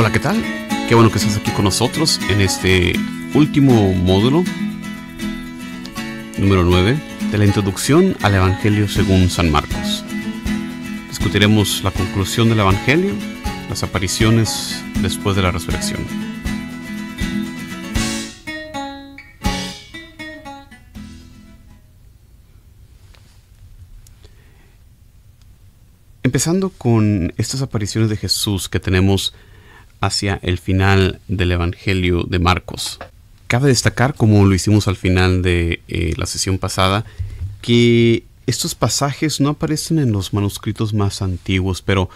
Hola, ¿qué tal? Qué bueno que estás aquí con nosotros en este último módulo, número 9, de la introducción al Evangelio según San Marcos. Discutiremos la conclusión del Evangelio, las apariciones después de la resurrección. Empezando con estas apariciones de Jesús que tenemos hacia el final del Evangelio de Marcos. Cabe destacar, como lo hicimos al final de eh, la sesión pasada, que estos pasajes no aparecen en los manuscritos más antiguos, pero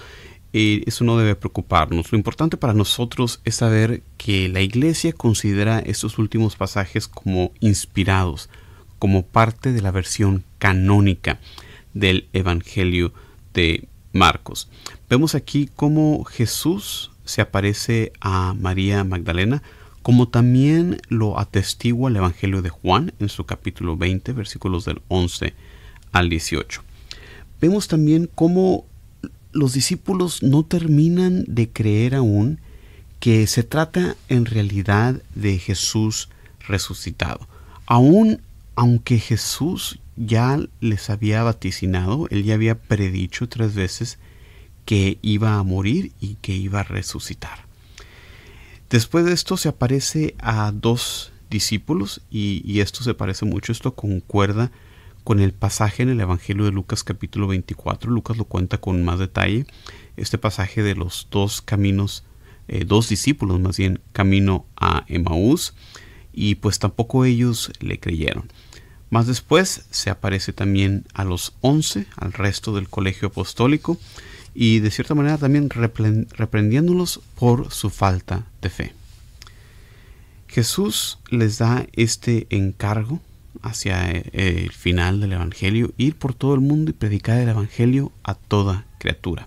eh, eso no debe preocuparnos. Lo importante para nosotros es saber que la Iglesia considera estos últimos pasajes como inspirados, como parte de la versión canónica del Evangelio de Marcos. Vemos aquí cómo Jesús se aparece a María Magdalena, como también lo atestigua el Evangelio de Juan en su capítulo 20, versículos del 11 al 18. Vemos también cómo los discípulos no terminan de creer aún que se trata en realidad de Jesús resucitado. Aún aunque Jesús ya les había vaticinado, él ya había predicho tres veces que iba a morir y que iba a resucitar. Después de esto se aparece a dos discípulos y, esto se parece mucho, esto concuerda con el pasaje en el Evangelio de Lucas capítulo 24. Lucas lo cuenta con más detalle, este pasaje de los dos caminos, eh, dos discípulos más bien, camino a Emaús y pues tampoco ellos le creyeron. Más después se aparece también a los once, al resto del colegio apostólico, y de cierta manera también reprendiéndolos por su falta de fe. Jesús les da este encargo hacia eh, el final del Evangelio, ir por todo el mundo y predicar el Evangelio a toda criatura.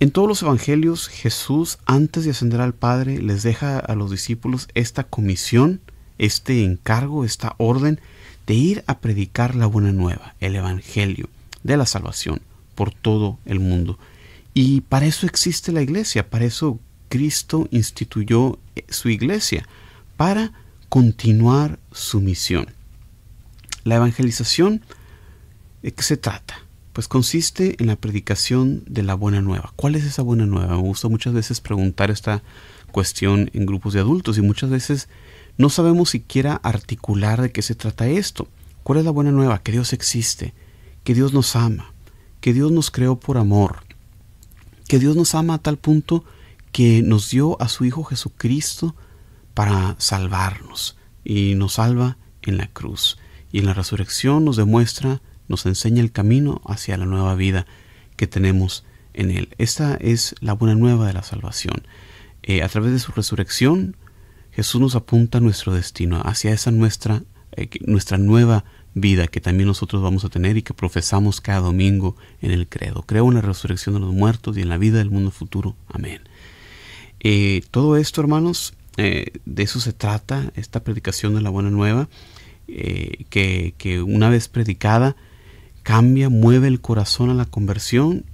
En todos los evangelios, Jesús, antes de ascender al Padre, les deja a los discípulos esta comisión, este encargo, esta orden de ir a predicar la buena nueva, el Evangelio de la salvación por todo el mundo. Y para eso existe la iglesia, para eso Cristo instituyó eh, su iglesia, para continuar su misión. La evangelización, ¿de qué se trata? Pues consiste en la predicación de la buena nueva. ¿Cuál es esa buena nueva? Me gusta muchas veces preguntar esta cuestión en grupos de adultos y muchas veces no sabemos siquiera articular de qué se trata esto. ¿Cuál es la buena nueva? Que Dios existe, que Dios nos ama, que Dios nos creó por amor, que Dios nos ama a tal punto que nos dio a su Hijo Jesucristo para salvarnos y nos salva en la cruz. Y en la resurrección nos demuestra, nos enseña el camino hacia la nueva vida que tenemos en Él. Esta es la buena nueva de la salvación. Eh, a través de su resurrección, Jesús nos apunta nuestro destino hacia esa nuestra, eh, nuestra nueva vida que también nosotros vamos a tener y que profesamos cada domingo en el credo. Creo en la resurrección de los muertos y en la vida del mundo futuro. Amén. Eh, todo esto, hermanos, eh, de eso se trata esta predicación de la buena nueva, eh, que, una vez predicada cambia, mueve el corazón a la conversión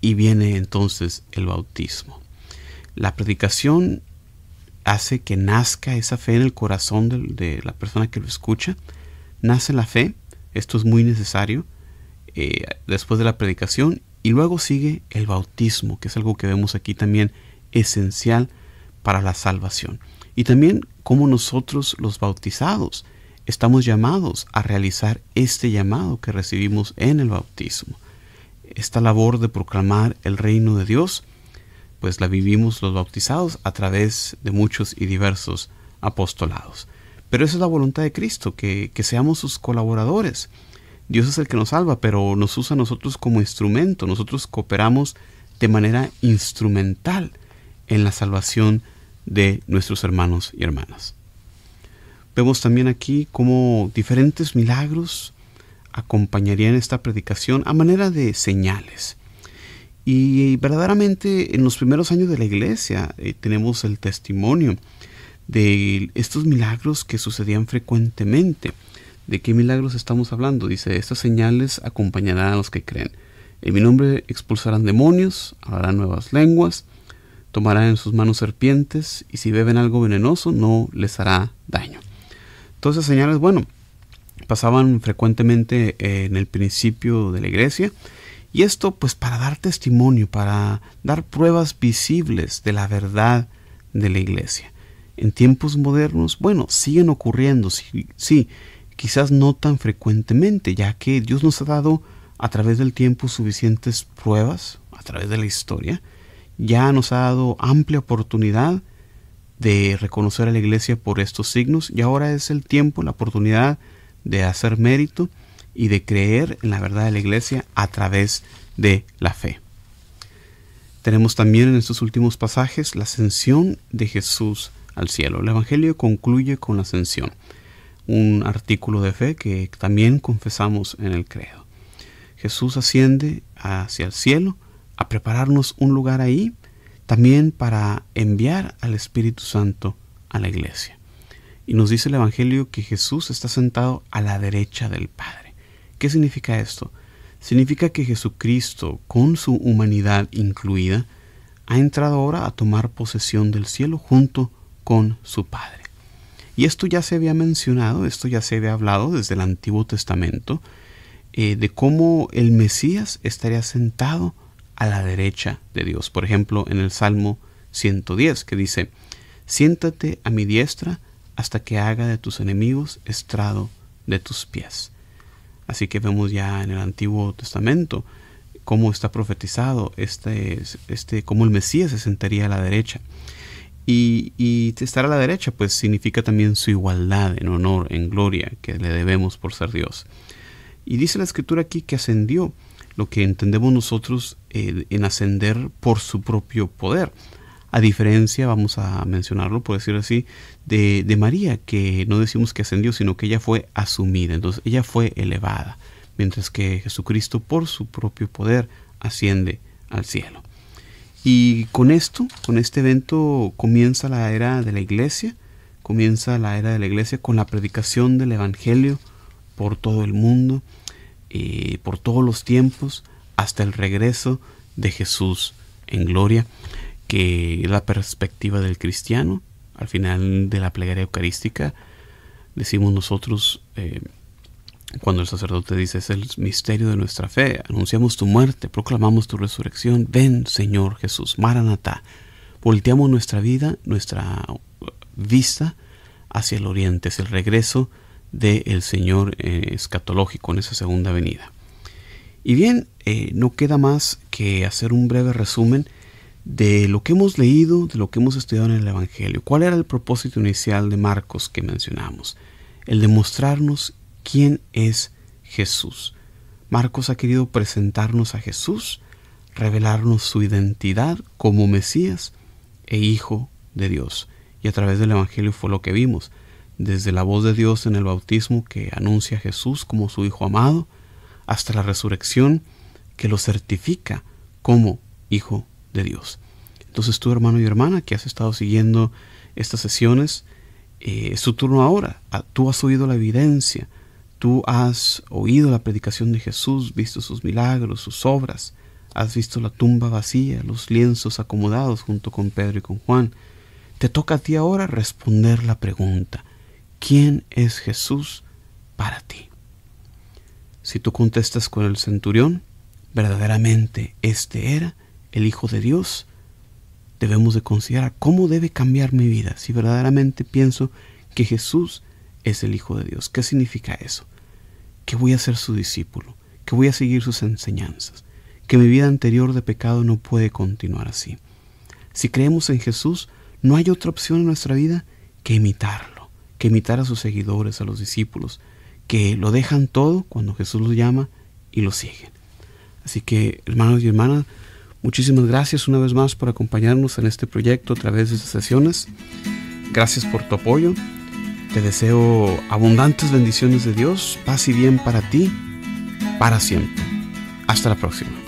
y viene entonces el bautismo. La predicación hace que nazca esa fe en el corazón de la persona que lo escucha nace la fe, esto es muy necesario, eh, después de la predicación, y luego sigue el bautismo, que es algo que vemos aquí también esencial para la salvación. Y también cómo nosotros los bautizados estamos llamados a realizar este llamado que recibimos en el bautismo. Esta labor de proclamar el reino de Dios, pues la vivimos los bautizados a través de muchos y diversos apostolados. Pero esa es la voluntad de Cristo, que, seamos sus colaboradores. Dios es el que nos salva, pero nos usa a nosotros como instrumento. Nosotros cooperamos de manera instrumental en la salvación de nuestros hermanos y hermanas. Vemos también aquí cómo diferentes milagros acompañarían esta predicación a manera de señales. Y verdaderamente en los primeros años de la iglesia eh, tenemos el testimonio de estos milagros que sucedían frecuentemente. ¿De qué milagros estamos hablando? Dice, estas señales acompañarán a los que creen. En mi nombre expulsarán demonios, hablarán nuevas lenguas, tomarán en sus manos serpientes y si beben algo venenoso no les hará daño. todas esas señales, bueno, pasaban frecuentemente en el principio de la iglesia y esto pues para dar testimonio, para dar pruebas visibles de la verdad de la iglesia en tiempos modernos, bueno, siguen ocurriendo, sí, quizás no tan frecuentemente, ya que Dios nos ha dado a través del tiempo suficientes pruebas, a través de la historia, ya nos ha dado amplia oportunidad de reconocer a la iglesia por estos signos y ahora es el tiempo, la oportunidad de hacer mérito y de creer en la verdad de la iglesia a través de la fe. Tenemos también en estos últimos pasajes la ascensión de Jesús al cielo. El Evangelio concluye con la ascensión, un artículo de fe que también confesamos en el credo. Jesús asciende hacia el cielo a prepararnos un lugar ahí, también para enviar al Espíritu Santo a la iglesia. Y nos dice el Evangelio que Jesús está sentado a la derecha del Padre. ¿Qué significa esto? Significa que Jesucristo, con su humanidad incluida, ha entrado ahora a tomar posesión del cielo junto con su Padre. Y esto ya se había mencionado, esto ya se había hablado desde el Antiguo Testamento, eh, de cómo el Mesías estaría sentado a la derecha de Dios. Por ejemplo, en el Salmo 110 que dice, siéntate a mi diestra hasta que haga de tus enemigos estrado de tus pies. Así que vemos ya en el Antiguo Testamento cómo está profetizado este, este cómo el Mesías se sentaría a la derecha. Y, estar a la derecha, pues significa también su igualdad en honor, en gloria, que le debemos por ser Dios. Y dice la escritura aquí que ascendió, lo que entendemos nosotros eh, en ascender por su propio poder. A diferencia, vamos a mencionarlo, por decirlo así, de, de María, que no decimos que ascendió, sino que ella fue asumida, entonces ella fue elevada, mientras que Jesucristo por su propio poder asciende al cielo. Y con esto, con este evento, comienza la era de la iglesia, comienza la era de la iglesia con la predicación del Evangelio por todo el mundo, eh, por todos los tiempos, hasta el regreso de Jesús en gloria, que es la perspectiva del cristiano. Al final de la plegaria eucarística decimos nosotros, eh, cuando el sacerdote dice, es el misterio de nuestra fe, anunciamos tu muerte, proclamamos tu resurrección, ven Señor Jesús, Maranatá. Volteamos nuestra vida, nuestra vista hacia el oriente, es el regreso del Señor eh, escatológico en esa segunda venida. Y bien, eh, no queda más que hacer un breve resumen de lo que hemos leído, de lo que hemos estudiado en el Evangelio. ¿Cuál era el propósito inicial de Marcos que mencionamos? El de mostrarnos ¿Quién es Jesús? Marcos ha querido presentarnos a Jesús, revelarnos su identidad como Mesías e Hijo de Dios. Y a través del Evangelio fue lo que vimos, desde la voz de Dios en el bautismo que anuncia a Jesús como su Hijo amado, hasta la resurrección que lo certifica como Hijo de Dios. Entonces tú, hermano y hermana, que has estado siguiendo estas sesiones, eh, es tu turno ahora. Ah, tú has oído la evidencia Tú has oído la predicación de Jesús, visto sus milagros, sus obras, has visto la tumba vacía, los lienzos acomodados junto con Pedro y con Juan. Te toca a ti ahora responder la pregunta, ¿quién es Jesús para ti? Si tú contestas con el centurión, verdaderamente este era el Hijo de Dios, debemos de considerar cómo debe cambiar mi vida si verdaderamente pienso que Jesús es el Hijo de Dios. ¿Qué significa eso? Que voy a ser su discípulo, que voy a seguir sus enseñanzas, que mi vida anterior de pecado no puede continuar así. Si creemos en Jesús, no hay otra opción en nuestra vida que imitarlo, que imitar a sus seguidores, a los discípulos, que lo dejan todo cuando Jesús los llama y lo siguen. Así que, hermanos y hermanas, muchísimas gracias una vez más por acompañarnos en este proyecto a través de estas sesiones. Gracias por tu apoyo te deseo abundantes bendiciones de Dios, paz y bien para ti, para siempre. Hasta la próxima.